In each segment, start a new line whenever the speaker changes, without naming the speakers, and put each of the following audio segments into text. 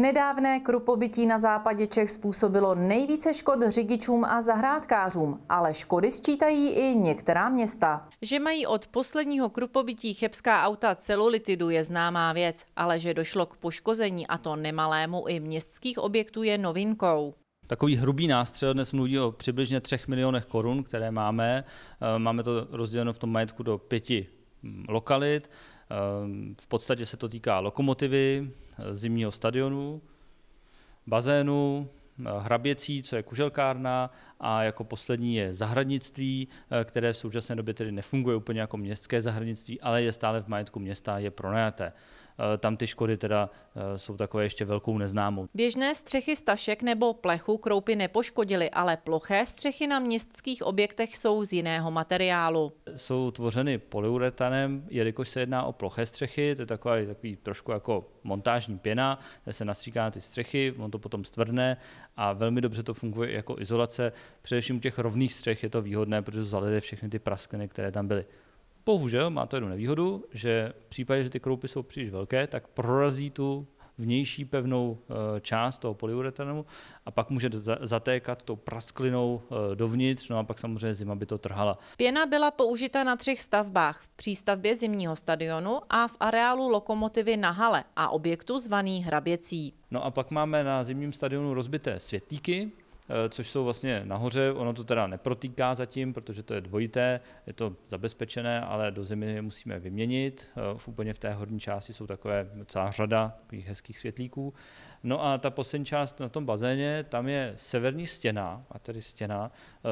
Nedávné krupobytí na západě Čech způsobilo nejvíce škod řidičům a zahrádkářům, ale škody sčítají i některá města. Že mají od posledního krupobytí chebská auta celulitidu je známá věc, ale že došlo k poškození a to nemalému i městských objektů je novinkou.
Takový hrubý nástřel dnes mluví o přibližně 3 milionech korun, které máme. Eh, máme to rozděleno v tom majetku do pěti hm, lokalit. Eh, v podstatě se to týká lokomotivy, zimního stadionu, bazénu, hraběcí, co je kuželkárna a jako poslední je zahradnictví, eh, které v současné době tedy nefunguje úplně jako městské zahradnictví, ale je stále v majetku města, je pronajaté. Eh, tam ty škody teda eh, jsou takové ještě velkou neznámou.
Běžné střechy stašek nebo plechu kroupy nepoškodily, ale ploché střechy na městských objektech jsou z jiného materiálu.
Jsou tvořeny polyuretanem, jelikož se jedná o ploché střechy, to je takový, takový trošku jako montážní pěna, kde se nastříká na ty střechy, on to potom stvrdne a velmi dobře to funguje jako izolace. Především u těch rovných střech je to výhodné, protože zalede všechny ty praskliny, které tam byly. Bohužel má to jednu nevýhodu, že v případě, že ty kroupy jsou příliš velké, tak prorazí tu vnější pevnou eh, část toho polyuretanu a pak může zatékat tou prasklinou eh, dovnitř, no a pak samozřejmě zima by to trhala.
Pěna byla použita na třech stavbách, v přístavbě zimního stadionu a v areálu lokomotivy na hale a objektu zvaný Hraběcí.
No a pak máme na zimním stadionu rozbité světlíky, Eh, což jsou vlastně nahoře, ono to teda neprotýká zatím, protože to je dvojité, je to zabezpečené, ale do zimy je musíme vyměnit. Eh, v úplně v té horní části jsou takové celá řada takových hezkých světlíků. No a ta poslední část na tom bazéně, tam je severní stěna, a tedy stěna,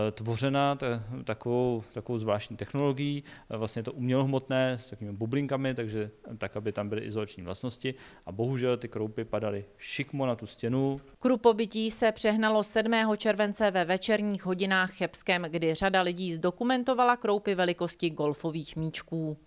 eh, tvořena takovou, takovou zvláštní technologií, vlastně to umělohmotné s takovými bublinkami, takže tak, aby tam byly izolační vlastnosti. A bohužel ty kroupy padaly šikmo na tu stěnu.
Krupobytí se přehnalo 7 července ve večerních hodinách Chebském, kdy řada lidí zdokumentovala kroupy velikosti golfových míčků.